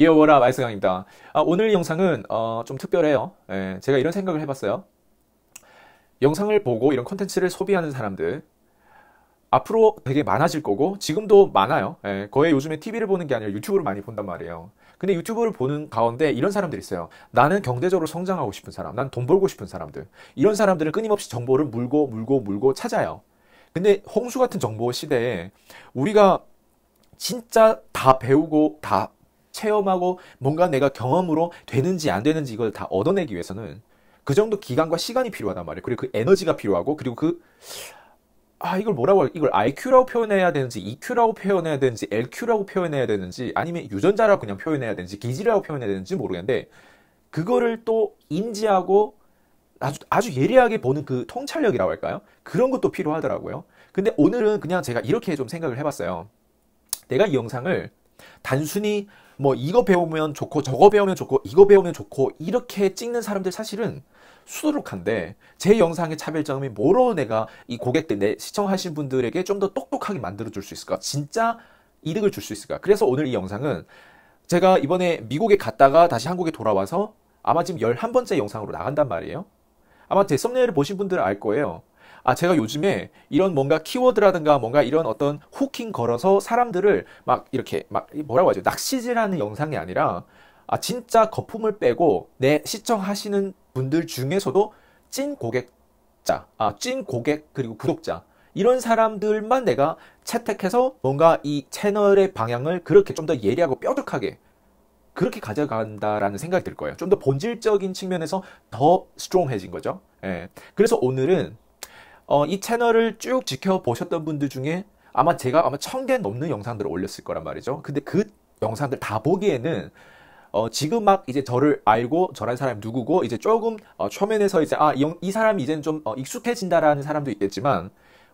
이어워라 마이스강입니다. 아, 오늘 영상은 어, 좀 특별해요. 예, 제가 이런 생각을 해봤어요. 영상을 보고 이런 컨텐츠를 소비하는 사람들 앞으로 되게 많아질 거고 지금도 많아요. 예, 거의 요즘에 TV를 보는 게 아니라 유튜브를 많이 본단 말이에요. 근데 유튜브를 보는 가운데 이런 사람들이 있어요. 나는 경제적으로 성장하고 싶은 사람, 난 돈 벌고 싶은 사람들. 이런 사람들은 끊임없이 정보를 물고 물고 물고 찾아요. 근데 홍수 같은 정보 시대에 우리가 진짜 다 배우고 다 체험하고 뭔가 내가 경험으로 되는지 안 되는지 이걸 다 얻어내기 위해서는 그 정도 기간과 시간이 필요하단 말이에요. 그리고 그 에너지가 필요하고 그리고 그 아, 이걸 뭐라고 할, 이걸 IQ라고 표현해야 되는지, EQ라고 표현해야 되는지, LQ라고 표현해야 되는지, 아니면 유전자라고 그냥 표현해야 되는지, 기질이라고 표현해야 되는지 모르겠는데, 그거를 또 인지하고 아주, 아주 예리하게 보는 그 통찰력이라고 할까요? 그런 것도 필요하더라고요. 근데 오늘은 그냥 제가 이렇게 좀 생각을 해봤어요. 내가 이 영상을 단순히 뭐 이거 배우면 좋고 저거 배우면 좋고 이거 배우면 좋고 이렇게 찍는 사람들 사실은 수두룩한데 제 영상의 차별점이 뭐로 내가 이 고객들 내 시청하신 분들에게 좀 더 똑똑하게 만들어 줄 수 있을까 진짜 이득을 줄 수 있을까 그래서 오늘 이 영상은 제가 이번에 미국에 갔다가 다시 한국에 돌아와서 아마 지금 열한번째 영상으로 나간단 말이에요 아마 제 썸네일을 보신 분들은 알 거예요 아, 제가 요즘에 이런 뭔가 키워드라든가 뭔가 이런 어떤 호킹 걸어서 사람들을 막 이렇게 막 뭐라고 하죠? 낚시질하는 영상이 아니라 아, 진짜 거품을 빼고 내 시청하시는 분들 중에서도 찐 고객자, 아, 찐 고객 그리고 구독자 이런 사람들만 내가 채택해서 뭔가 이 채널의 방향을 그렇게 좀 더 예리하고 뾰족하게 그렇게 가져간다라는 생각이 들 거예요. 좀 더 본질적인 측면에서 더 스트롱해진 거죠. 예. 그래서 오늘은 어, 이 채널을 쭉 지켜보셨던 분들 중에 아마 제가 아마 천 개 넘는 영상들을 올렸을 거란 말이죠. 근데 그 영상들 다 보기에는 어, 지금 막 이제 저를 알고 저란 사람이 누구고 이제 조금 어, 초면에서 이제 아, 이, 이 사람이 이제는 좀 어, 익숙해진다라는 사람도 있겠지만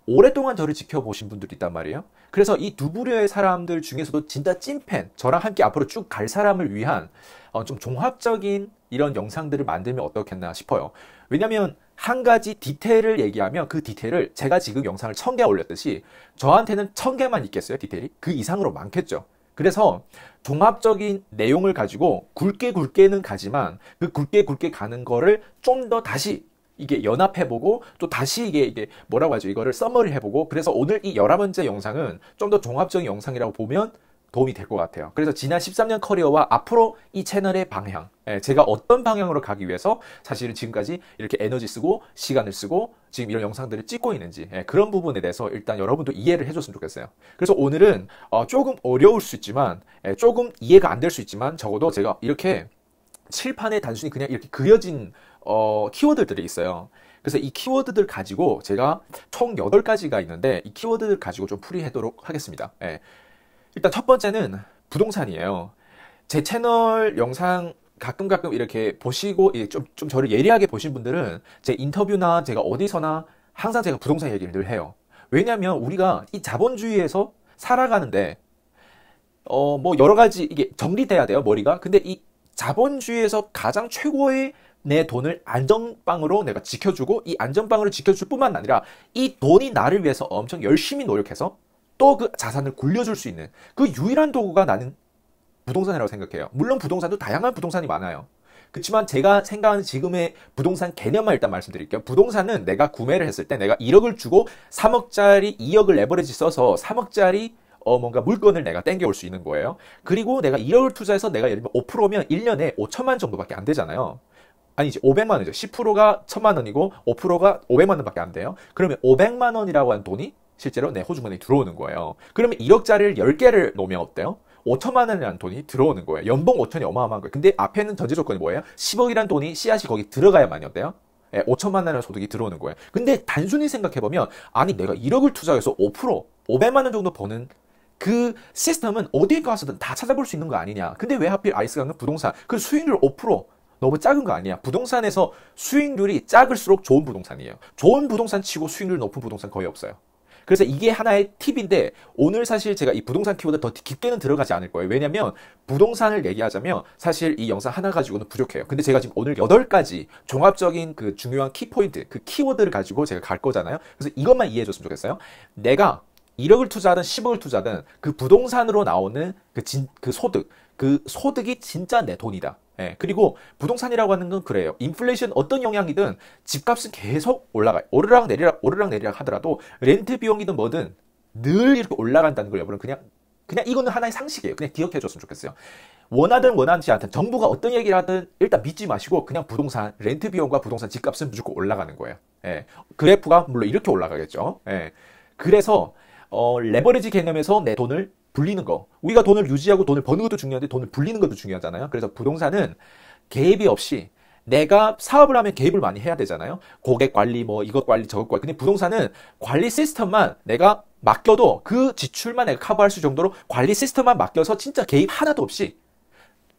오랫동안 저를 지켜보신 분들이 있단 말이에요. 그래서 이 두 부류의 사람들 중에서도 진짜 찐팬, 저랑 함께 앞으로 쭉 갈 사람을 위한 어, 좀 종합적인 이런 영상들을 만들면 어떻겠나 싶어요. 왜냐면 한 가지 디테일을 얘기하면 그 디테일을 제가 지금 영상을 천 개 올렸듯이 저한테는 천개만 있겠어요, 디테일이? 그 이상으로 많겠죠. 그래서 종합적인 내용을 가지고 굵게 굵게는 가지만 그 굵게 굵게 가는 거를 좀 더 다시 이게 연합해보고 또 다시 이게 이게 뭐라고 하죠? 이거를 써머리 해보고 그래서 오늘 이 열한 번째 영상은 좀 더 종합적인 영상이라고 보면 도움이 될 것 같아요. 그래서 지난 13년 커리어와 앞으로 이 채널의 방향, 예, 제가 어떤 방향으로 가기 위해서 사실은 지금까지 이렇게 에너지 쓰고 시간을 쓰고 지금 이런 영상들을 찍고 있는지 예, 그런 부분에 대해서 일단 여러분도 이해를 해줬으면 좋겠어요. 그래서 오늘은 어, 조금 어려울 수 있지만 예, 조금 이해가 안 될 수 있지만 적어도 제가 이렇게 칠판에 단순히 그냥 이렇게 그려진 어, 키워드들이 있어요. 그래서 이 키워드들 가지고 제가 총 8가지가 있는데 이 키워드들 가지고 좀 풀이하도록 하겠습니다. 예. 일단 첫 번째는 부동산이에요. 제 채널 영상 가끔 가끔 이렇게 보시고 좀, 좀 저를 예리하게 보신 분들은 제 인터뷰나 제가 어디서나 항상 제가 부동산 얘기를 늘 해요. 왜냐하면 우리가 이 자본주의에서 살아가는데 어 뭐 여러 가지 이게 정리돼야 돼요 머리가. 근데 이 자본주의에서 가장 최고의 내 돈을 안전빵으로 내가 지켜주고 이 안전빵으로 지켜줄 뿐만 아니라 이 돈이 나를 위해서 엄청 열심히 노력해서 또그 자산을 굴려줄 수 있는 그 유일한 도구가 나는 부동산이라고 생각해요. 물론 부동산도 다양한 부동산이 많아요. 그렇지만 제가 생각하는 지금의 부동산 개념만 일단 말씀드릴게요. 부동산은 내가 구매를 했을 때 내가 1억을 주고 3억짜리 2억을 레버리지 써서 3억짜리 어 뭔가 물건을 내가 땡겨올 수 있는 거예요. 그리고 내가 1억을 투자해서 내가 예를 들면 5%면 1년에 5천만 정도밖에 안 되잖아요. 아니 이제 500만 원이죠. 10%가 1 0만 원이고 5%가 500만 원밖에 안 돼요. 그러면 500만 원이라고 하는 돈이 실제로 내 호주머니에 들어오는 거예요. 그러면 1억짜리를 10개를 놓으면 어때요? 5천만 원이라는 돈이 들어오는 거예요. 연봉 5천이 어마어마한 거예요. 근데 앞에는 전제 조건이 뭐예요? 10억이라는 돈이 씨앗이 거기 들어가야만이 어때요? 5천만 예, 원의 소득이 들어오는 거예요. 근데 단순히 생각해보면 아니 내가 1억을 투자해서 5% 500만 원 정도 버는 그 시스템은 어디에 가서든 다 찾아볼 수 있는 거 아니냐. 근데 왜 하필 아이스강은 부동산 그 수익률 5% 너무 작은 거 아니야. 부동산에서 수익률이 작을수록 좋은 부동산이에요. 좋은 부동산 치고 수익률 높은 부동산 거의 없어요. 그래서 이게 하나의 팁인데 오늘 사실 제가 이 부동산 키워드 더 깊게는 들어가지 않을 거예요. 왜냐면 하 부동산을 얘기하자면 사실 이 영상 하나 가지고는 부족해요. 근데 제가 지금 오늘 8가지 종합적인 그 중요한 키포인트, 그 키워드를 가지고 제가 갈 거잖아요. 그래서 이것만 이해해 줬으면 좋겠어요. 내가 1억을 투자하든 10억을 투자하든 그 부동산으로 나오는 그, 진, 그 소득, 그 소득이 진짜 내 돈이다. 예, 그리고 부동산이라고 하는 건 그래요. 인플레이션 어떤 영향이든 집값은 계속 올라가 오르락 내리락 오르락 내리락 하더라도 렌트 비용이든 뭐든 늘 이렇게 올라간다는 걸 여러분 그냥 그냥 이거는 하나의 상식이에요. 그냥 기억해 줬으면 좋겠어요. 원하든 원하지 않든 정부가 어떤 얘기를 하든 일단 믿지 마시고 그냥 부동산 렌트 비용과 부동산 집값은 무조건 올라가는 거예요. 예, 그래프가 물론 이렇게 올라가겠죠. 예, 그래서 어, 레버리지 개념에서 내 돈을 불리는 거. 우리가 돈을 유지하고 돈을 버는 것도 중요한데 돈을 불리는 것도 중요하잖아요. 그래서 부동산은 개입이 없이 내가 사업을 하면 개입을 많이 해야 되잖아요. 고객 관리, 뭐, 이것 관리, 저것 관리. 근데 부동산은 관리 시스템만 내가 맡겨도 그 지출만 내가 커버할 수 정도로 관리 시스템만 맡겨서 진짜 개입 하나도 없이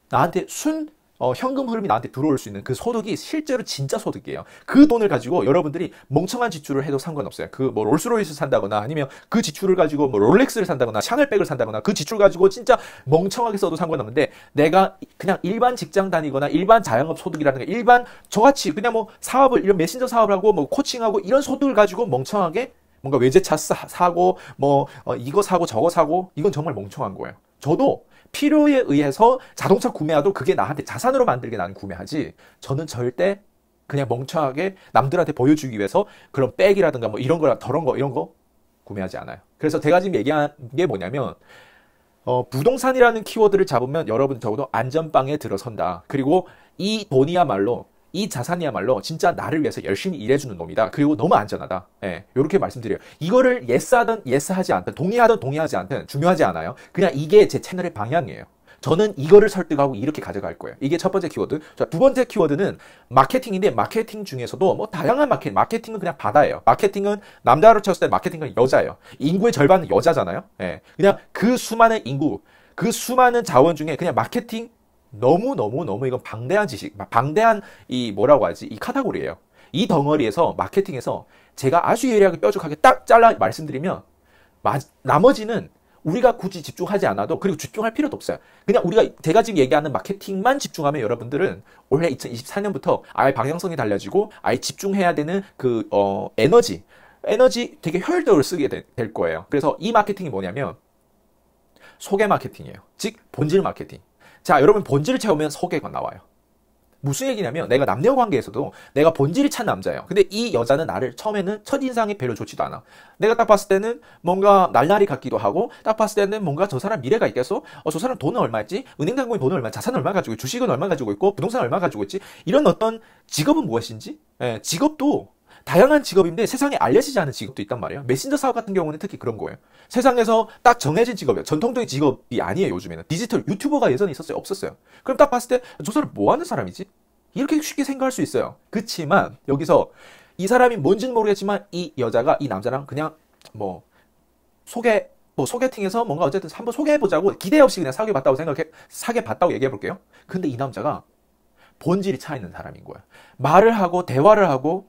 나한테 순 어, 현금 흐름이 나한테 들어올 수 있는 그 소득이 실제로 진짜 소득이에요. 그 돈을 가지고 여러분들이 멍청한 지출을 해도 상관없어요. 그 뭐 롤스로이스 산다거나 아니면 그 지출을 가지고 뭐 롤렉스를 산다거나 샤넬백을 산다거나 그 지출 가지고 진짜 멍청하게 써도 상관없는데 내가 그냥 일반 직장 다니거나 일반 자영업 소득이라든가 일반 저같이 그냥 뭐 사업을 이런 메신저 사업을 하고 뭐 코칭하고 이런 소득을 가지고 멍청하게 뭔가 외제차 사, 사고 뭐 어, 이거 사고 저거 사고 이건 정말 멍청한 거예요. 저도 필요에 의해서 자동차 구매하도 그게 나한테 자산으로 만들게 나는 구매하지. 저는 절대 그냥 멍청하게 남들한테 보여주기 위해서 그런 백이라든가 뭐 이런 거랑 더런 거 이런 거 구매하지 않아요. 그래서 제가 지금 얘기한 게 뭐냐면 어, 부동산이라는 키워드를 잡으면 여러분 적어도 안전빵에 들어선다. 그리고 이 돈이야말로 이 자산이야말로 진짜 나를 위해서 열심히 일해주는 놈이다. 그리고 너무 안전하다. 예, 이렇게 말씀드려요. 이거를 예스하든 예스하지 않든 동의하든 동의하지 않든 중요하지 않아요. 그냥 이게 제 채널의 방향이에요. 저는 이거를 설득하고 이렇게 가져갈 거예요. 이게 첫 번째 키워드. 자, 두 번째 키워드는 마케팅인데 마케팅 중에서도 뭐 다양한 마케팅, 마케팅은 그냥 바다예요. 마케팅은 남자로 쳤을 때 마케팅은 여자예요. 인구의 절반은 여자잖아요. 예, 그냥 그 수많은 인구, 그 수많은 자원 중에 그냥 마케팅 너무 너무 너무 이건 방대한 지식, 방대한 이 뭐라고 하지 이 카테고리예요. 이 덩어리에서 마케팅에서 제가 아주 예리하게 뾰족하게 딱 잘라 말씀드리면 마, 나머지는 우리가 굳이 집중하지 않아도 그리고 집중할 필요도 없어요. 그냥 우리가 제가 지금 얘기하는 마케팅만 집중하면 여러분들은 올해 2024년부터 아예 방향성이 달라지고 아예 집중해야 되는 그 어, 에너지 에너지 되게 효율적으로 쓰게 되, 될 거예요. 그래서 이 마케팅이 뭐냐면 소개 마케팅이에요. 즉 본질 마케팅. 자, 여러분 본질을 채우면 소개가 나와요. 무슨 얘기냐면 내가 남녀 관계에서도 내가 본질이 찬 남자예요. 근데 이 여자는 나를 처음에는 첫인상이 별로 좋지도 않아. 내가 딱 봤을 때는 뭔가 날라리 같기도 하고 딱 봤을 때는 뭔가 저 사람 미래가 있겠어? 어, 저 사람 돈은 얼마 였지 은행 당국이 돈은 얼마, 자산은 얼마 가지고 주식은 얼마 가지고 있고 부동산 얼마 가지고 있지? 이런 어떤 직업은 무엇인지 예, 직업도 다양한 직업인데 세상에 알려지지 않은 직업도 있단 말이에요. 메신저 사업 같은 경우는 특히 그런 거예요. 세상에서 딱 정해진 직업이에요. 전통적인 직업이 아니에요, 요즘에는. 디지털 유튜버가 예전에 있었어요? 없었어요. 그럼 딱 봤을 때저 사람 뭐 하는 사람이지? 이렇게 쉽게 생각할 수 있어요. 그렇지만 여기서 이 사람이 뭔지는 모르겠지만 이 여자가 이 남자랑 그냥 뭐 소개 뭐 소개팅에서 뭔가 어쨌든 한번 소개해보자고 기대 없이 그냥 사귀어 봤다고 생각해 사귀 봤다고 얘기해 볼게요. 근데 이 남자가 본질이 차 있는 사람인 거야. 말을 하고 대화를 하고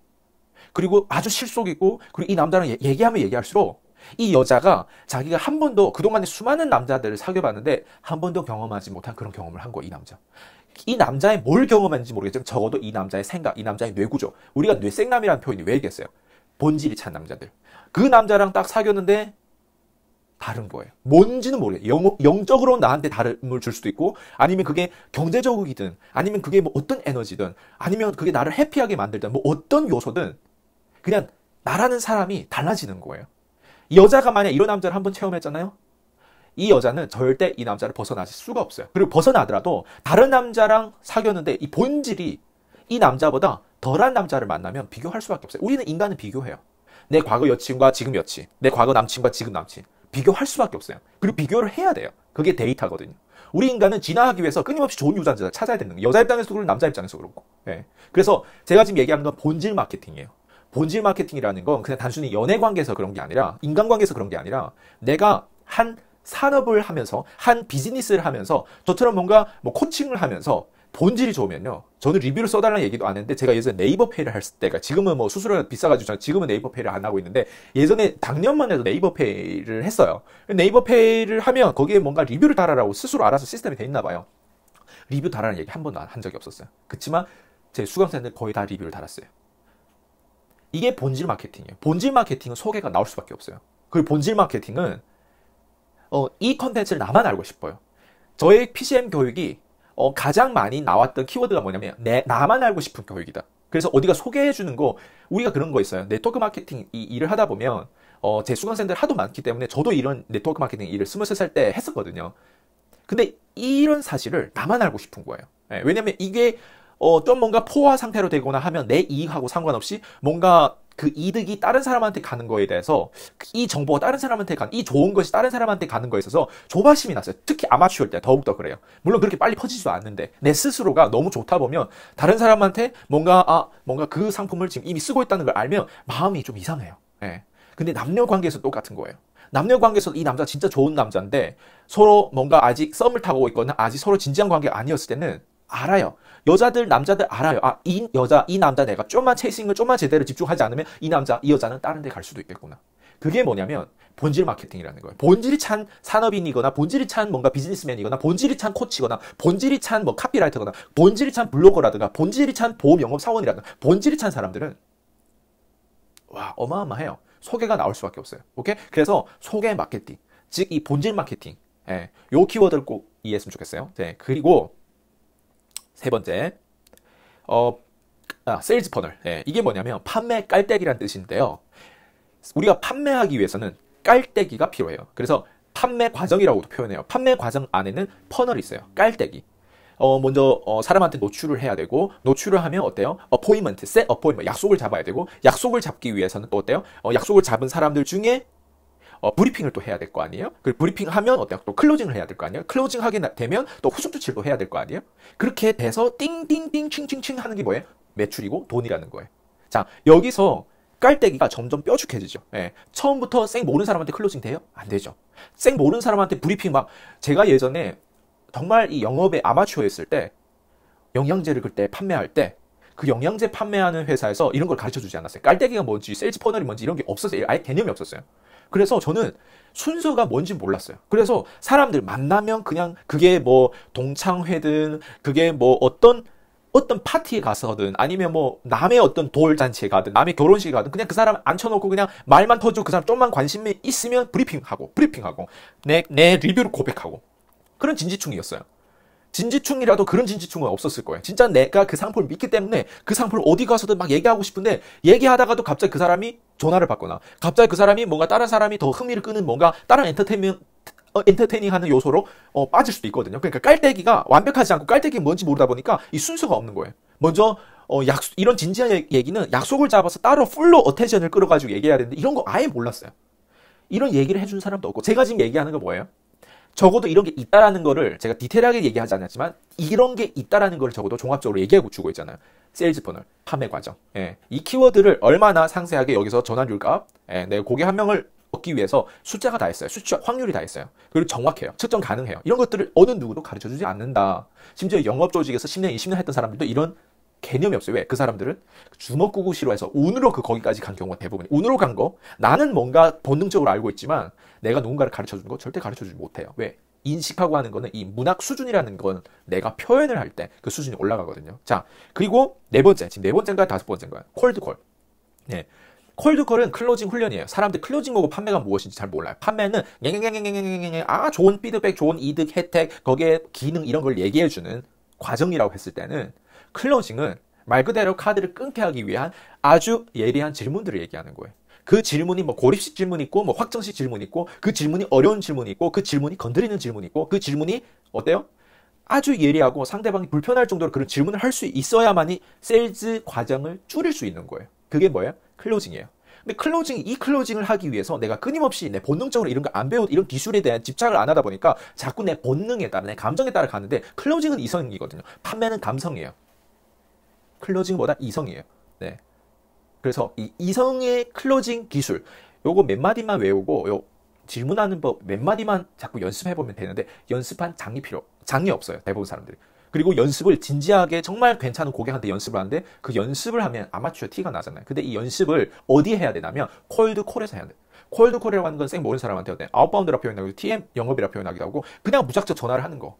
그리고 아주 실속이고 그리고 이 남자랑 얘기하면 얘기할수록 이 여자가 자기가 한 번도 그동안에 수많은 남자들을 사귀어봤는데 한 번도 경험하지 못한 그런 경험을 한 거예요. 이 남자. 이 남자의 뭘 경험했는지 모르겠지만 적어도 이 남자의 생각, 이 남자의 뇌구조. 우리가 뇌생남이라는 표현이 왜얘기했어요 본질이 찬 남자들. 그 남자랑 딱 사귀었는데 다른 거예요. 뭔지는 모르겠어요. 영, 영적으로 나한테 다름을 줄 수도 있고 아니면 그게 경제적이든 아니면 그게 뭐 어떤 에너지든 아니면 그게 나를 해피하게 만들든 뭐 어떤 요소든 그냥 나라는 사람이 달라지는 거예요. 이 여자가 만약 이런 남자를 한 번 체험했잖아요. 이 여자는 절대 이 남자를 벗어나실 수가 없어요. 그리고 벗어나더라도 다른 남자랑 사귀었는데 이 본질이 이 남자보다 덜한 남자를 만나면 비교할 수밖에 없어요. 우리는 인간은 비교해요. 내 과거 여친과 지금 여친, 내 과거 남친과 지금 남친. 비교할 수밖에 없어요. 그리고 비교를 해야 돼요. 그게 데이터거든요. 우리 인간은 진화하기 위해서 끊임없이 좋은 유전자를 찾아야 되는 거예요. 여자 입장에서 그렇고 남자 입장에서도 그렇고. 네. 그래서 제가 지금 얘기하는 건 본질 마케팅이에요. 본질 마케팅이라는 건 그냥 단순히 연애 관계에서 그런 게 아니라 인간 관계에서 그런 게 아니라 내가 한 산업을 하면서 한 비즈니스를 하면서 저처럼 뭔가 뭐 코칭을 하면서 본질이 좋으면요. 저는 리뷰를 써달라는 얘기도 안 했는데 제가 예전에 네이버 페이를 했을 때가 지금은 뭐 수수료가 비싸가지고 지금은 네이버 페이를 안 하고 있는데 예전에 작년만 해도 네이버 페이를 했어요. 네이버 페이를 하면 거기에 뭔가 리뷰를 달아라고 스스로 알아서 시스템이 돼 있나 봐요. 리뷰 달아라는 얘기 한 번도 한 적이 없었어요. 그렇지만 제 수강생들 거의 다 리뷰를 달았어요. 이게 본질 마케팅이에요. 본질 마케팅은 소개가 나올 수밖에 없어요. 그리고 본질 마케팅은 어, 이 컨텐츠를 나만 알고 싶어요. 저의 PCM 교육이 어, 가장 많이 나왔던 키워드가 뭐냐면 내, 나만 알고 싶은 교육이다. 그래서 어디가 소개해 주는 거 우리가 그런 거 있어요. 네트워크 마케팅 이 일을 하다 보면 어, 제 수강생들 하도 많기 때문에 저도 이런 네트워크 마케팅 일을 23살 때 했었거든요. 근데 이런 사실을 나만 알고 싶은 거예요. 네, 왜냐면 하 이게 어떤 뭔가 포화 상태로 되거나 하면 내 이익하고 상관없이 뭔가 그 이득이 다른 사람한테 가는 거에 대해서 이 정보가 다른 사람한테 가는 이 좋은 것이 다른 사람한테 가는 거에 있어서 조바심이 났어요. 특히 아마추어일 때 더욱더 그래요. 물론 그렇게 빨리 퍼지지도 않는데 내 스스로가 너무 좋다 보면 다른 사람한테 뭔가 아 뭔가 그 상품을 지금 이미 쓰고 있다는 걸 알면 마음이 좀 이상해요. 예. 근데 남녀 관계에서 똑같은 거예요. 남녀 관계에서 이 남자 진짜 좋은 남자인데 서로 뭔가 아직 썸을 타고 있거나 아직 서로 진지한 관계 아니었을 때는 알아요. 여자들, 남자들 알아요. 아, 이 여자, 이 남자 내가 좀만 체이싱을 좀만 제대로 집중하지 않으면 이 남자, 이 여자는 다른 데 갈 수도 있겠구나. 그게 뭐냐면 본질 마케팅이라는 거예요. 본질이 찬 산업인이거나 본질이 찬 뭔가 비즈니스맨이거나 본질이 찬 코치거나 본질이 찬 뭐 카피라이터거나 본질이 찬 블로거라든가 본질이 찬 보험 영업 사원이라든가 본질이 찬 사람들은 와, 어마어마해요. 소개가 나올 수밖에 없어요. 오케이? 그래서 소개 마케팅, 즉 이 본질 마케팅. 예, 요 키워드를 꼭 이해했으면 좋겠어요. 네, 그리고 세 번째, 어, 아, 세일즈 퍼널. 예, 이게 뭐냐면 판매 깔때기란 뜻인데요. 우리가 판매하기 위해서는 깔때기가 필요해요. 그래서 판매 과정이라고도 표현해요. 판매 과정 안에는 퍼널이 있어요. 깔때기. 어, 먼저 어, 사람한테 노출을 해야 되고 노출을 하면 어때요? 어포인먼트, 셋 어포인먼트, 약속을 잡아야 되고 약속을 잡기 위해서는 또 어때요? 어, 약속을 잡은 사람들 중에 어, 브리핑을 또 해야 될 거 아니에요? 그 브리핑하면 어때요? 또 클로징을 해야 될 거 아니에요? 클로징 하게 되면 또 후속 조치도 해야 될 거 아니에요? 그렇게 돼서 띵띵띵 칭칭칭 하는 게 뭐예요? 매출이고 돈이라는 거예요. 자, 여기서 깔때기가 점점 뾰족해지죠. 예. 처음부터 쌩 모르는 사람한테 클로징 돼요? 안 되죠. 쌩 모르는 사람한테 브리핑 막 제가 예전에 정말 이 영업에 아마추어였을 때 영양제를 그때 판매할 때 그 영양제 판매하는 회사에서 이런 걸 가르쳐 주지 않았어요. 깔때기가 뭔지, 셀즈 퍼널이 뭔지 이런 게 없었어요. 아예 개념이 없었어요. 그래서 저는 순서가 뭔지 몰랐어요. 그래서 사람들 만나면 그냥 그게 뭐 동창회든 그게 뭐 어떤 어떤 파티에 가서든 아니면 뭐 남의 어떤 돌잔치에 가든 남의 결혼식에 가든 그냥 그 사람 앉혀놓고 그냥 말만 터지고 그 사람 좀만 관심이 있으면 브리핑하고 브리핑하고 내, 내 리뷰를 고백하고 그런 진지충이었어요. 진지충이라도 그런 진지충은 없었을 거예요. 진짜 내가 그 상품을 믿기 때문에 그 상품을 어디 가서든 막 얘기하고 싶은데 얘기하다가도 갑자기 그 사람이 전화를 받거나 갑자기 그 사람이 뭔가 다른 사람이 더 흥미를 끄는 뭔가 다른 엔터테인먼트 어, 엔터테이닝하는 요소로 어, 빠질 수도 있거든요. 그러니까 깔때기가 완벽하지 않고 깔때기 뭔지 모르다 보니까 이 순서가 없는 거예요. 먼저 어, 약 이런 진지한 얘기는 약속을 잡아서 따로 풀로 어테션을 끌어가지고 얘기해야 되는데 이런 거 아예 몰랐어요. 이런 얘기를 해준 사람도 없고 제가 지금 얘기하는 거 뭐예요? 적어도 이런 게 있다라는 거를 제가 디테일하게 얘기하지 않았지만 이런 게 있다라는 걸 적어도 종합적으로 얘기하고 주고 있잖아요. 세일즈 폰을 판매 과정. 예. 이 키워드를 얼마나 상세하게 여기서 전환율 값, 예. 내 네, 고객 한 명을 얻기 위해서 숫자가 다했어요 수치 확률이 다했어요 그리고 정확해요. 측정 가능해요. 이런 것들을 어느 누구도 가르쳐 주지 않는다. 심지어 영업 조직에서 10년, 20년 했던 사람들도 이런 개념이 없어요. 왜? 그 사람들은 주먹구구 싫어해서 운으로 그 거기까지 간 경우가 대부분. 이에요 운으로 간 거. 나는 뭔가 본능적으로 알고 있지만 내가 누군가를 가르쳐 주는 거 절대 가르쳐 주지 못해요. 왜? 인식하고 하는 거는 이 문학 수준이라는 건 내가 표현을 할 때 그 수준이 올라가거든요. 자, 그리고 네 번째, 지금 네 번째인가 다섯 번째인가 콜드콜. 네. 콜드콜은 클로징 훈련이에요. 사람들 클로징 거고 판매가 무엇인지 잘 몰라요. 판매는 아 좋은 피드백, 좋은 이득, 혜택, 거기에 기능 이런 걸 얘기해주는 과정이라고 했을 때는 클로징은 말 그대로 카드를 끊게 하기 위한 아주 예리한 질문들을 얘기하는 거예요. 그 질문이 뭐 고립식 질문 있고 뭐 확정식 질문 있고 그 질문이 어려운 질문 있고 그 질문이 건드리는 질문 있고 그 질문이 어때요? 아주 예리하고 상대방이 불편할 정도로 그런 질문을 할 수 있어야만이 세일즈 과정을 줄일 수 있는 거예요. 그게 뭐예요? 클로징이에요. 근데 클로징 이이 클로징을 하기 위해서 내가 끊임없이 내 본능적으로 이런 거 안 배운 이런 기술에 대한 집착을 안 하다 보니까 자꾸 내 본능에 따라 내 감정에 따라 가는데 클로징은 이성이거든요. 판매는 감성이에요. 클로징보다 이성이에요. 네. 그래서 이 이성의 클로징 기술, 요거 몇 마디만 외우고 요 질문하는 법 몇 마디만 자꾸 연습해 보면 되는데 연습한 장이 필요, 장이 없어요. 대부분 사람들이. 그리고 연습을 진지하게 정말 괜찮은 고객한테 연습을 하는데 그 연습을 하면 아마추어 티가 나잖아요. 근데 이 연습을 어디에 해야 되냐면 콜드콜에서 해야 돼. 콜드콜이라고 하는 건생 모르는 사람한테 해야 아웃바운드라 표현하고 TM 영업이라 표현하기도 하고 그냥 무작정 전화를 하는 거.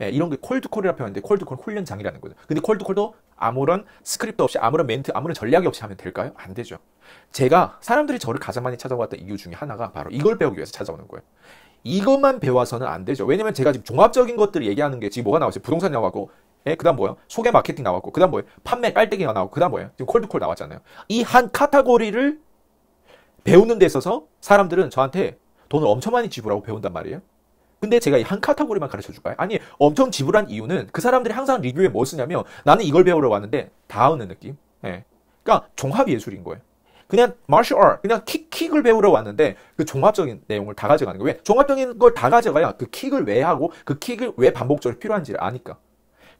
예, 이런 게 콜드콜이라 표현하는데 콜드콜 훈련장이라는 거죠. 근데 콜드콜도 아무런 스크립트 없이 아무런 멘트 아무런 전략이 없이 하면 될까요? 안 되죠. 제가 사람들이 저를 가장 많이 찾아왔던 이유 중에 하나가 바로 이걸 배우기 위해서 찾아오는 거예요. 이것만 배워서는 안 되죠. 왜냐면 제가 지금 종합적인 것들을 얘기하는 게 지금 뭐가 나왔어요? 부동산 나왔고, 예, 그 다음 뭐예요? 소개 마케팅 나왔고, 그 다음 뭐예요? 판매 깔때기가 나왔고, 그 다음 뭐예요? 지금 콜드콜 나왔잖아요. 이 한 카테고리를 배우는 데 있어서 사람들은 저한테 돈을 엄청 많이 지불하고 배운단 말이에요. 근데 제가 한 카테고리만 가르쳐 줄까요? 아니 엄청 지불한 이유는 그 사람들이 항상 리뷰에 뭐 쓰냐면 나는 이걸 배우러 왔는데 다우는 느낌. 예. 그러니까 종합 예술인 거예요. 그냥 마셜 r 그냥 킥, 킥을 배우러 왔는데 그 종합적인 내용을 다 가져가는 거예요. 왜? 종합적인 걸 다 가져가야 그 킥을 왜 하고 그 킥을 왜 반복적으로 필요한지를 아니까.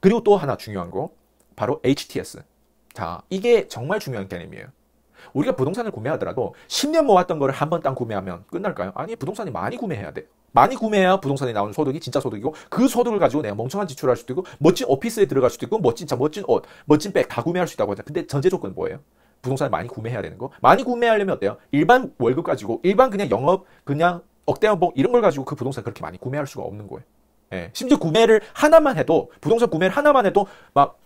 그리고 또 하나 중요한 거 바로 HTS. 자, 이게 정말 중요한 개념이에요. 우리가 부동산을 구매하더라도 10년 모았던 거를 한 번 딱 구매하면 끝날까요? 아니, 부동산이 많이 구매해야 돼. 요 많이 구매해야 부동산에 나오는 소득이 진짜 소득이고 그 소득을 가지고 내가 멍청한 지출을 할 수도 있고 멋진 오피스에 들어갈 수도 있고 멋진 차, 멋진 옷, 멋진 백 다 구매할 수 있다고 하잖아요. 근데 전제 조건 은 뭐예요? 부동산을 많이 구매해야 되는 거. 많이 구매하려면 어때요? 일반 월급 가지고 일반 그냥 영업 그냥 억대연봉 이런 걸 가지고 그 부동산 그렇게 많이 구매할 수가 없는 거예요. 예. 심지어 구매를 하나만 해도 부동산 구매를 하나만 해도 막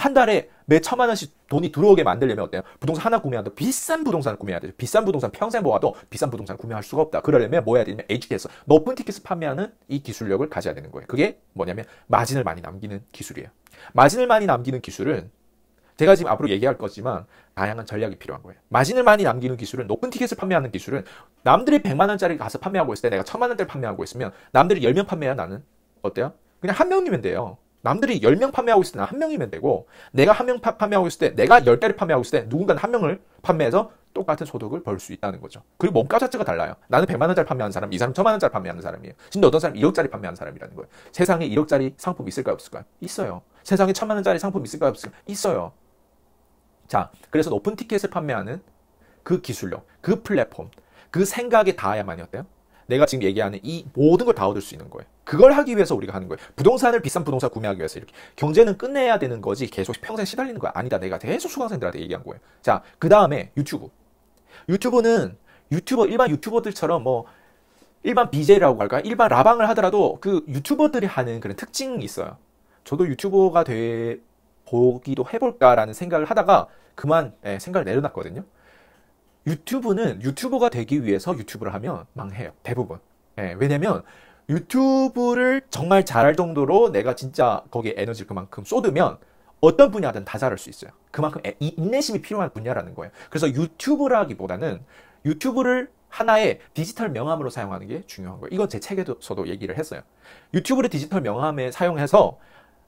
한 달에 매 천만 원씩 돈이 들어오게 만들려면 어때요? 부동산 하나 구매한다. 비싼 부동산을 구매해야 돼요. 비싼 부동산 평생 모아도 비싼 부동산을 구매할 수가 없다. 그러려면 뭐 해야 되냐면 HTS, 높은 티켓을 판매하는 이 기술력을 가져야 되는 거예요. 그게 뭐냐면 마진을 많이 남기는 기술이에요. 마진을 많이 남기는 기술은 제가 지금 앞으로 얘기할 거지만 다양한 전략이 필요한 거예요. 마진을 많이 남기는 기술은 높은 티켓을 판매하는 기술은 남들이 100만 원짜리 가서 판매하고 있을 때 내가 1000만 원짜리 판매하고 있으면 남들이 10명 판매해야 나는 어때요? 그냥 한 명이면 돼요. 남들이 10명 판매하고 있을 때난한 명이면 되고 내가 한 명 판매하고 있을 때 내가 10개를 판매하고 있을 때 누군가는 한 명을 판매해서 똑같은 소득을 벌 수 있다는 거죠. 그리고 원가 자체가 달라요. 나는 100만 원짜리 판매하는 사람, 이 사람 1 천만 원짜리 판매하는 사람이에요. 심지어 어떤 사람 1억짜리 판매하는 사람이라는 거예요. 세상에 1억짜리 상품 있을까요? 없을까요? 있어요. 세상에 1 천만 원짜리 상품 있을까요? 없을까요? 있어요. 자, 그래서 높은 티켓을 판매하는 그 기술력, 그 플랫폼, 그 생각이 닿아야만이어때요 내가 지금 얘기하는 이 모든 걸 다 얻을 수 있는 거예요. 그걸 하기 위해서 우리가 하는 거예요. 부동산을 비싼 부동산 구매하기 위해서 이렇게 경제는 끝내야 되는 거지 계속 평생 시달리는 거야. 아니다. 내가 계속 수강생들한테 얘기한 거예요. 자, 그 다음에 유튜브. 유튜브는 유튜버 일반 유튜버들처럼 뭐 일반 BJ라고 할까? 요 일반 라방을 하더라도 그 유튜버들이 하는 그런 특징이 있어요. 저도 유튜버가 돼 보기도 해볼까라는 생각을 하다가 그만 예, 생각을 내려놨거든요. 유튜브는 유튜버가 되기 위해서 유튜브를 하면 망해요. 대부분. 예, 왜냐면 유튜브를 정말 잘할 정도로 내가 진짜 거기에 에너지를 그만큼 쏟으면 어떤 분야든 다 잘할 수 있어요. 그만큼 애, 인내심이 필요한 분야라는 거예요. 그래서 유튜브라기보다는 유튜브를 하나의 디지털 명함으로 사용하는 게 중요한 거예요. 이건 제 책에서도 얘기를 했어요. 유튜브를 디지털 명함에 사용해서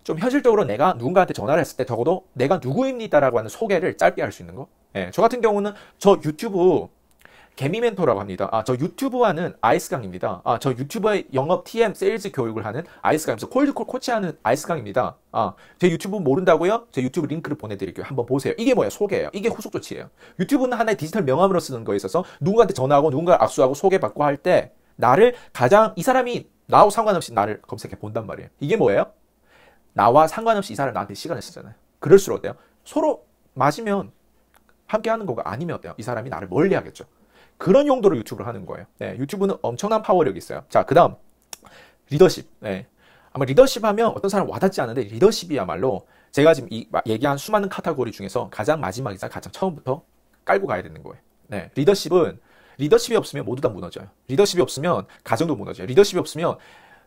좀 현실적으로 내가 누군가한테 전화를 했을 때 적어도 내가 누구입니다라고 하는 소개를 짧게 할 수 있는 거. 예, 저 같은 경우는 저 유튜브 개미 멘토라고 합니다. 아, 저 유튜브와는 아이스강입니다. 아, 저 유튜브의 영업 TM 세일즈 교육을 하는 아이스강에서 콜드콜 코치하는 아이스강입니다. 아, 제 유튜브 모른다고요? 제 유튜브 링크를 보내드릴게요. 한번 보세요. 이게 뭐야? 소개예요. 이게 후속 조치예요. 유튜브는 하나의 디지털 명함으로 쓰는 거에 있어서 누군가한테 전화하고 누군가 악수하고 소개받고 할 때 나를 가장 이 사람이 나하고 상관없이 나를 검색해 본단 말이에요. 이게 뭐예요? 나와 상관없이 이 사람이 나한테 시간을 쓰잖아요. 그럴수록 어때요? 서로 맞으면 함께 하는 거가 아니면 어때요? 이 사람이 나를 멀리 하겠죠. 그런 용도로 유튜브를 하는 거예요. 네, 유튜브는 엄청난 파워력이 있어요. 자, 그 다음, 리더십. 네. 아마 리더십 하면 어떤 사람 와닿지 않는데 리더십이야말로 제가 지금 이, 얘기한 수많은 카테고리 중에서 가장 마지막이자 가장 처음부터 깔고 가야 되는 거예요. 네, 리더십은 리더십이 없으면 모두 다 무너져요. 리더십이 없으면 가정도 무너져요. 리더십이 없으면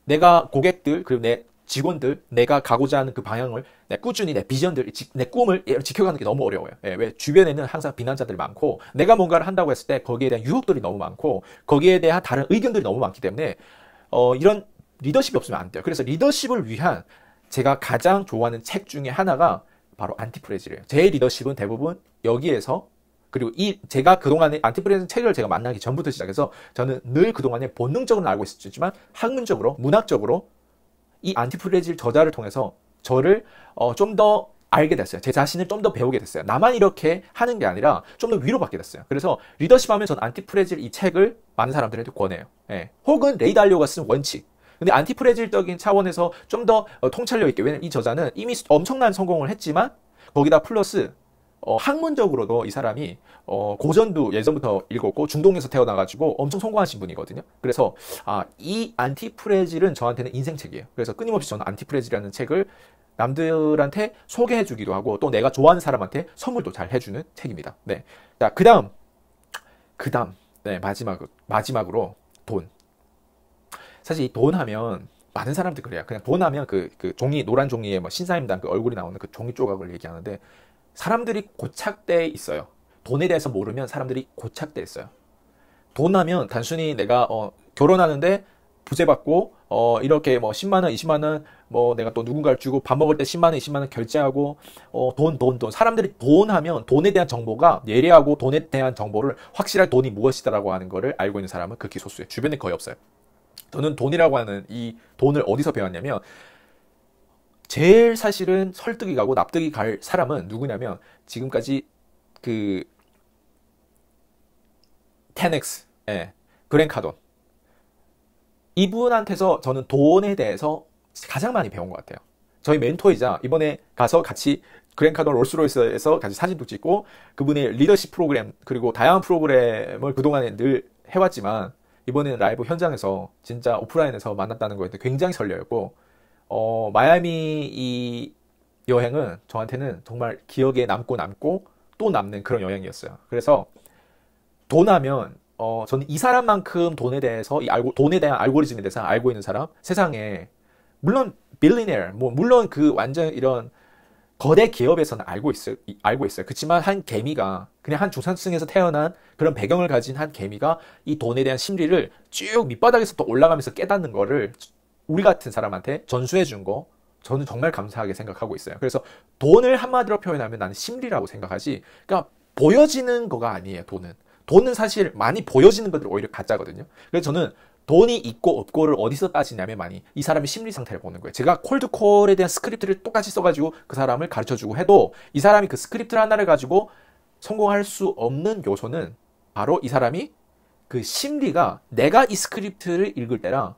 내가 고객들 그리고 내 직원들 내가 가고자 하는 그 방향을 내 꾸준히 내 비전들 내 꿈을 예, 지켜가는 게 너무 어려워요. 예, 왜 주변에는 항상 비난자들이 많고 내가 뭔가를 한다고 했을 때 거기에 대한 유혹들이 너무 많고 거기에 대한 다른 의견들이 너무 많기 때문에 어, 이런 리더십이 없으면 안 돼요. 그래서 리더십을 위한 제가 가장 좋아하는 책 중에 하나가 바로 안티프레질이에요. 제 리더십은 대부분 여기에서 그리고 이 제가 그동안에 안티프레젠 책을 제가 만나기 전부터 시작해서 저는 늘 그동안에 본능적으로 알고 있었지만 학문적으로 문학적으로 이 안티프레질 저자를 통해서 저를 어, 좀더 알게 됐어요. 제 자신을 좀 더 배우게 됐어요. 나만 이렇게 하는 게 아니라 좀 더 위로받게 됐어요. 그래서 리더십 하면 전 안티프레질 이 책을 많은 사람들한테 권해요. 예. 혹은 레이달리오가 쓴 원칙. 근데 안티프레질적인 차원에서 좀더 어, 통찰력 있게 왜냐면 이 저자는 이미 엄청난 성공을 했지만 거기다 플러스 어, 학문적으로도 이 사람이 어, 고전도 예전부터 읽었고 중동에서 태어나가지고 엄청 성공하신 분이거든요. 그래서 아, 이 안티프레질은 저한테는 인생책이에요. 그래서 끊임없이 저는 안티프레질이라는 책을 남들한테 소개해주기도 하고 또 내가 좋아하는 사람한테 선물도 잘 해주는 책입니다. 네, 자 그다음 그다음 네 마지막 마지막으로 돈. 사실 이 돈 하면 많은 사람들 그래요. 그냥 돈 하면 그, 그 종이, 노란 종이에 뭐 신사임당 그 얼굴이 나오는 그 종이 조각을 얘기하는데 사람들이 고착돼 있어요. 돈에 대해서 모르면 사람들이 고착돼 있어요. 돈 하면 단순히 내가 어, 결혼하는데 부재받고 어, 이렇게 뭐 10만 원, 20만 원 뭐 내가 또 누군가를 주고 밥 먹을 때 10만 원, 20만 원 결제하고 어, 돈, 돈, 돈. 사람들이 돈 하면 돈에 대한 정보가 예리하고 돈에 대한 정보를 확실할 돈이 무엇이다라고 하는 거를 알고 있는 사람은 극히 그 소수예요. 주변에 거의 없어요. 저는 돈이라고 하는 이 돈을 어디서 배웠냐면 제일 사실은 설득이 가고 납득이 갈 사람은 누구냐면 지금까지 그 10X, 예, 그랜 카돈 이분한테서 저는 돈에 대해서 가장 많이 배운 것 같아요. 저희 멘토이자 이번에 가서 같이 그랜카돈 롤스로이스에서 같이 사진도 찍고 그분의 리더십 프로그램 그리고 다양한 프로그램을 그동안에 늘 해왔지만 이번에는 라이브 현장에서 진짜 오프라인에서 만났다는 거에 굉장히 설레였고 어, 마이애미 이 여행은 저한테는 정말 기억에 남고 남고 또 남는 그런 여행이었어요. 그래서 돈하면 어, 저는 이 사람만큼 돈에 대해서 이 알고 돈에 대한 알고리즘에 대해서 알고 있는 사람 세상에 물론 빌리네어 뭐 물론 그 완전 이런 거대 기업에서는 알고 있어요. 알고 있어요. 그렇지만 한 개미가 그냥 한 중산층에서 태어난 그런 배경을 가진 한 개미가 이 돈에 대한 심리를 쭉 밑바닥에서 또 올라가면서 깨닫는 거를 우리 같은 사람한테 전수해 준 거 저는 정말 감사하게 생각하고 있어요. 그래서 돈을 한마디로 표현하면 나는 심리라고 생각하지. 그러니까 보여지는 거가 아니에요, 돈은. 돈은 사실 많이 보여지는 것들 오히려 가짜거든요. 그래서 저는 돈이 있고 없고를 어디서 따지냐면 많이 이 사람의 심리 상태를 보는 거예요. 제가 콜드콜에 대한 스크립트를 똑같이 써가지고 그 사람을 가르쳐주고 해도 이 사람이 그 스크립트 하나를 가지고 성공할 수 없는 요소는 바로 이 사람이 그 심리가 내가 이 스크립트를 읽을 때랑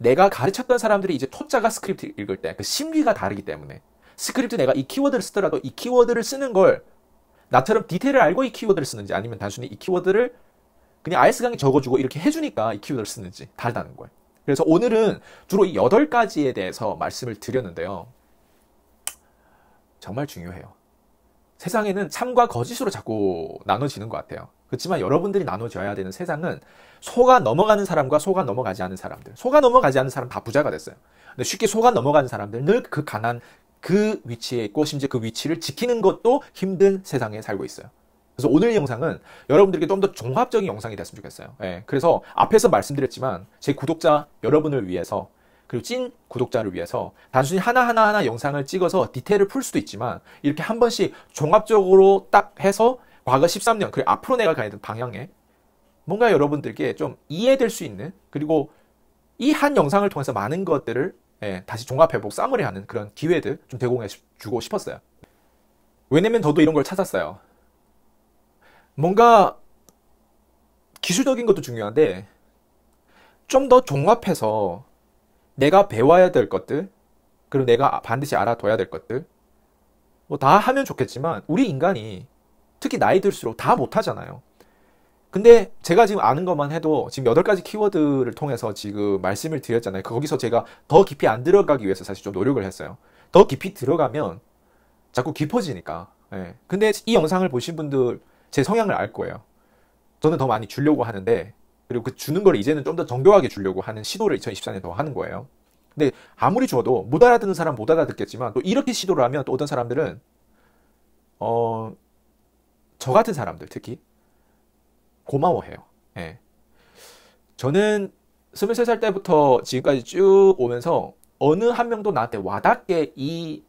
내가 가르쳤던 사람들이 이제 토자가 스크립트 읽을 때 그 심리가 다르기 때문에 스크립트 내가 이 키워드를 쓰더라도 이 키워드를 쓰는 걸 나처럼 디테일을 알고 이 키워드를 쓰는지 아니면 단순히 이 키워드를 그냥 아이스 강이 적어주고 이렇게 해주니까 이 키워드를 쓰는지 다르다는 거예요. 그래서 오늘은 주로 이 8가지에 대해서 말씀을 드렸는데요. 정말 중요해요. 세상에는 참과 거짓으로 자꾸 나눠지는 것 같아요. 그렇지만 여러분들이 나눠져야 되는 세상은 소가 넘어가는 사람과 소가 넘어가지 않은 사람들. 소가 넘어가지 않은 사람 다 부자가 됐어요. 근데 쉽게 소가 넘어가는 사람들 늘 그 가난 그 위치에 있고 심지어 그 위치를 지키는 것도 힘든 세상에 살고 있어요. 그래서 오늘 영상은 여러분들에게 좀 더 종합적인 영상이 됐으면 좋겠어요. 예, 그래서 앞에서 말씀드렸지만 제 구독자 여러분을 위해서 그리고 찐 구독자를 위해서 단순히 하나하나하나 영상을 찍어서 디테일을 풀 수도 있지만 이렇게 한 번씩 종합적으로 딱 해서 과거 13년, 그리고 앞으로 내가 가야 되는 방향에 뭔가 여러분들께 좀 이해될 수 있는 그리고 이 한 영상을 통해서 많은 것들을 예, 다시 종합해보고 싸물이 하는 그런 기회들 좀 제공해 주고 싶었어요. 왜냐면 저도 이런 걸 찾았어요. 뭔가 기술적인 것도 중요한데 좀 더 종합해서 내가 배워야 될 것들 그리고 내가 반드시 알아둬야 될 것들 뭐 다 하면 좋겠지만 우리 인간이 특히 나이 들수록 다 못하잖아요. 근데 제가 지금 아는 것만 해도 지금 8가지 키워드를 통해서 지금 말씀을 드렸잖아요. 그 거기서 제가 더 깊이 안 들어가기 위해서 사실 좀 노력을 했어요. 더 깊이 들어가면 자꾸 깊어지니까. 예. 근데 이 영상을 보신 분들 제 성향을 알 거예요. 저는 더 많이 주려고 하는데 그리고 그 주는 걸 이제는 좀 더 정교하게 주려고 하는 시도를 2 0 1 4년에더 하는 거예요. 근데 아무리 줘도 못 알아듣는 사람 못 알아듣겠지만 또 이렇게 시도를 하면 또 어떤 사람들은 어저 같은 사람들 특히 고마워해요. 예. 저는 23살 때부터 지금까지 쭉 오면서 어느 한 명도 나한테 와닿게 이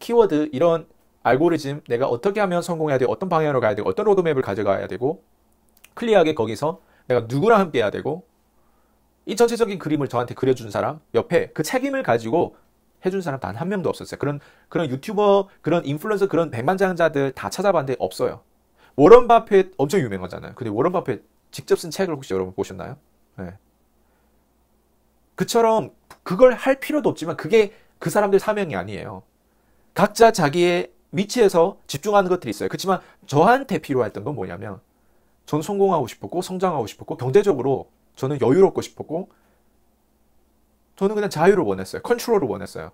키워드, 이런 알고리즘, 내가 어떻게 하면 성공해야 되고 어떤 방향으로 가야 되고, 어떤 로드맵을 가져가야 되고, 클리어하게 거기서 내가 누구랑 함께 해야 되고, 이 전체적인 그림을 저한테 그려준 사람, 옆에 그 책임을 가지고 해준 사람 단 한 명도 없었어요. 그런, 그런 유튜버, 그런 인플루언서, 그런 백만장자들 다 찾아봤는데 없어요. 워런 바펫 엄청 유명하잖아요. 근데 워런 바펫 직접 쓴 책을 혹시 여러분 보셨나요? 네. 그처럼 그걸 할 필요도 없지만 그게 그 사람들 사명이 아니에요. 각자 자기의 위치에서 집중하는 것들이 있어요. 그렇지만 저한테 필요했던 건 뭐냐면 저는 성공하고 싶었고 성장하고 싶었고 경제적으로 저는 여유롭고 싶었고 저는 그냥 자유를 원했어요. 컨트롤을 원했어요.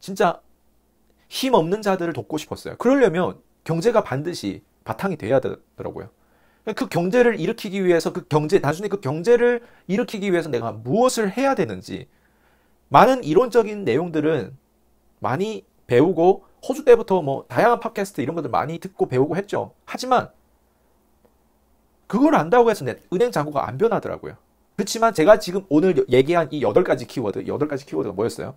진짜 힘 없는 자들을 돕고 싶었어요. 그러려면 경제가 반드시 바탕이 돼야 되더라고요. 그러니까 그 경제를 일으키기 위해서 그 경제 단순히 그 경제를 일으키기 위해서 내가 무엇을 해야 되는지 많은 이론적인 내용들은 많이 배우고 호주 때부터 뭐 다양한 팟캐스트 이런 것들 많이 듣고 배우고 했죠. 하지만 그걸 안다고 해서 내 은행 잔고가 안 변하더라고요. 그렇지만 제가 지금 오늘 얘기한 이 8가지 키워드, 8가지 키워드가 뭐였어요?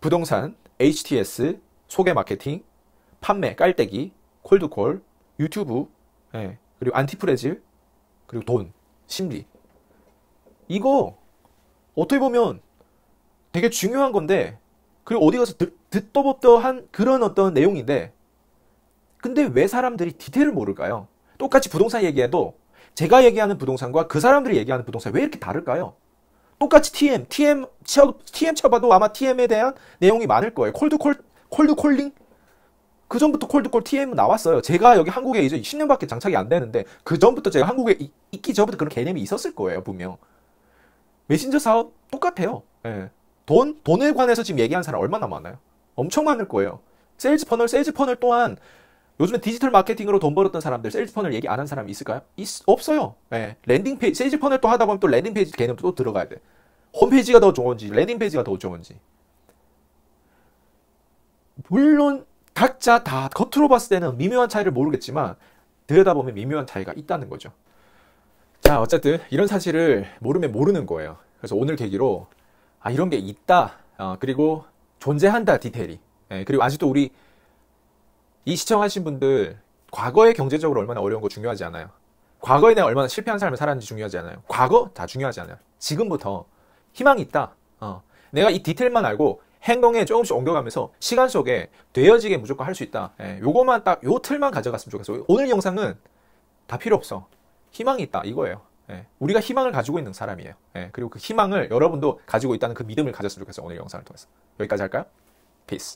부동산, HTS, 소개 마케팅, 판매, 깔때기, 콜드콜, 유튜브, 예, 그리고 안티프레질, 그리고 돈, 심리. 이거 어떻게 보면 되게 중요한 건데 그리고 어디 가서 듣, 듣도 법도 한 그런 어떤 내용인데 근데 왜 사람들이 디테일을 모를까요? 똑같이 부동산 얘기해도 제가 얘기하는 부동산과 그 사람들이 얘기하는 부동산 왜 이렇게 다를까요? 똑같이 TM, TM TM 쳐봐도 아마 TM에 대한 내용이 많을 거예요. 콜드 콜, 콜드 콜링 그 전부터 콜드콜 TM 나왔어요. 제가 여기 한국에 이제 10년밖에 장착이 안 되는데 그 전부터 제가 한국에 이, 있기 전부터 그런 개념이 있었을 거예요, 분명. 메신저 사업 똑같아요. 예. 돈 돈에 관해서 지금 얘기한 사람 얼마나 많아요? 엄청 많을 거예요. 세일즈 퍼널, 세일즈 퍼널 또한 요즘에 디지털 마케팅으로 돈 벌었던 사람들 세일즈 퍼널 얘기 안 한 사람 있을까요? 있, 없어요. 예. 랜딩 페이지, 세일즈 퍼널 또 하다 보면 또 랜딩 페이지 개념도 또 들어가야 돼. 홈페이지가 더 좋은지, 랜딩 페이지가 더 좋은지. 물론 각자 다 겉으로 봤을 때는 미묘한 차이를 모르겠지만 들여다보면 미묘한 차이가 있다는 거죠. 자, 어쨌든 이런 사실을 모르면 모르는 거예요. 그래서 오늘 계기로 아, 이런 게 있다. 어, 그리고 존재한다, 디테일이. 예, 그리고 아직도 우리 이 시청하신 분들 과거에 경제적으로 얼마나 어려운 거 중요하지 않아요. 과거에 내가 얼마나 실패한 삶을 살았는지 중요하지 않아요. 과거 다 중요하지 않아요. 지금부터 희망이 있다. 어, 내가 이 디테일만 알고 행동에 조금씩 옮겨가면서 시간 속에 되어지게 무조건 할 수 있다. 예, 요거만 딱 요 틀만 가져갔으면 좋겠어. 오늘 영상은 다 필요 없어. 희망이 있다 이거예요. 예, 우리가 희망을 가지고 있는 사람이에요. 예, 그리고 그 희망을 여러분도 가지고 있다는 그 믿음을 가졌으면 좋겠어요. 오늘 영상을 통해서. 여기까지 할까요? Peace.